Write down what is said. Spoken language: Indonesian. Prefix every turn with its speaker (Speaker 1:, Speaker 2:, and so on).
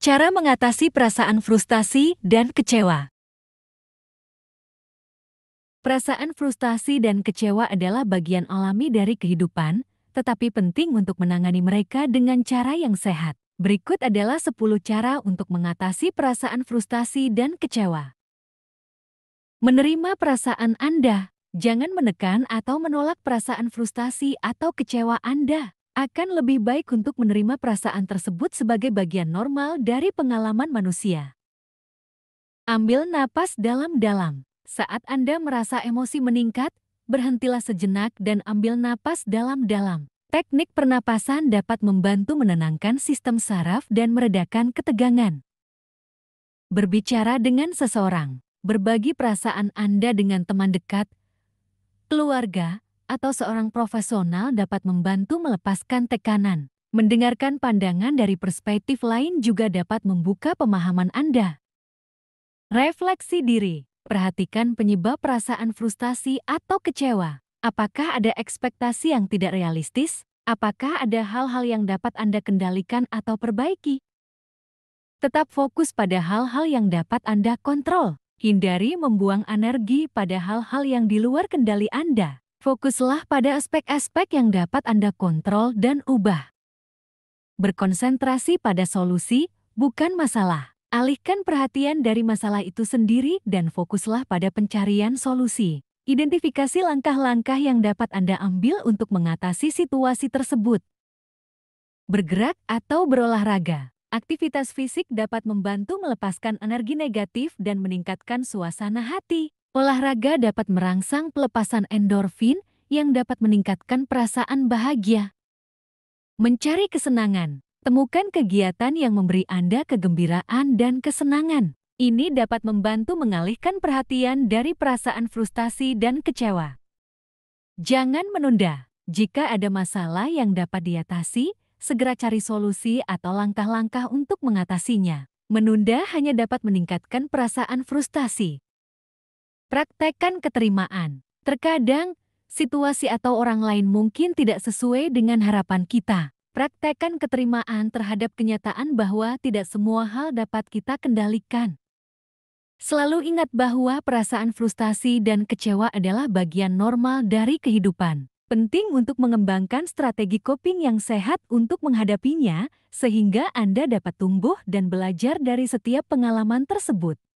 Speaker 1: Cara mengatasi perasaan frustasi dan kecewa. Perasaan frustasi dan kecewa adalah bagian alami dari kehidupan, tetapi penting untuk menangani mereka dengan cara yang sehat. Berikut adalah 10 cara untuk mengatasi perasaan frustasi dan kecewa. Menerima perasaan Anda. Jangan menekan atau menolak perasaan frustasi atau kecewa Anda akan lebih baik untuk menerima perasaan tersebut sebagai bagian normal dari pengalaman manusia. Ambil napas dalam-dalam. Saat Anda merasa emosi meningkat, berhentilah sejenak dan ambil napas dalam-dalam. Teknik pernapasan dapat membantu menenangkan sistem saraf dan meredakan ketegangan. Berbicara dengan seseorang, berbagi perasaan Anda dengan teman dekat, keluarga, atau seorang profesional dapat membantu melepaskan tekanan. Mendengarkan pandangan dari perspektif lain juga dapat membuka pemahaman Anda. Refleksi diri. Perhatikan penyebab perasaan frustasi atau kecewa. Apakah ada ekspektasi yang tidak realistis? Apakah ada hal-hal yang dapat Anda kendalikan atau perbaiki? Tetap fokus pada hal-hal yang dapat Anda kontrol. Hindari membuang energi pada hal-hal yang di luar kendali Anda. Fokuslah pada aspek-aspek yang dapat Anda kontrol dan ubah. Berkonsentrasi pada solusi, bukan masalah. Alihkan perhatian dari masalah itu sendiri dan fokuslah pada pencarian solusi. Identifikasi langkah-langkah yang dapat Anda ambil untuk mengatasi situasi tersebut. Bergerak atau berolahraga. Aktivitas fisik dapat membantu melepaskan energi negatif dan meningkatkan suasana hati. Olahraga dapat merangsang pelepasan endorfin yang dapat meningkatkan perasaan bahagia. Mencari kesenangan, temukan kegiatan yang memberi Anda kegembiraan dan kesenangan. Ini dapat membantu mengalihkan perhatian dari perasaan frustasi dan kecewa. Jangan menunda. Jika ada masalah yang dapat diatasi, segera cari solusi atau langkah-langkah untuk mengatasinya. Menunda hanya dapat meningkatkan perasaan frustasi. Praktekkan keterimaan. Terkadang, situasi atau orang lain mungkin tidak sesuai dengan harapan kita. Praktekkan keterimaan terhadap kenyataan bahwa tidak semua hal dapat kita kendalikan. Selalu ingat bahwa perasaan frustasi dan kecewa adalah bagian normal dari kehidupan. Penting untuk mengembangkan strategi coping yang sehat untuk menghadapinya, sehingga Anda dapat tumbuh dan belajar dari setiap pengalaman tersebut.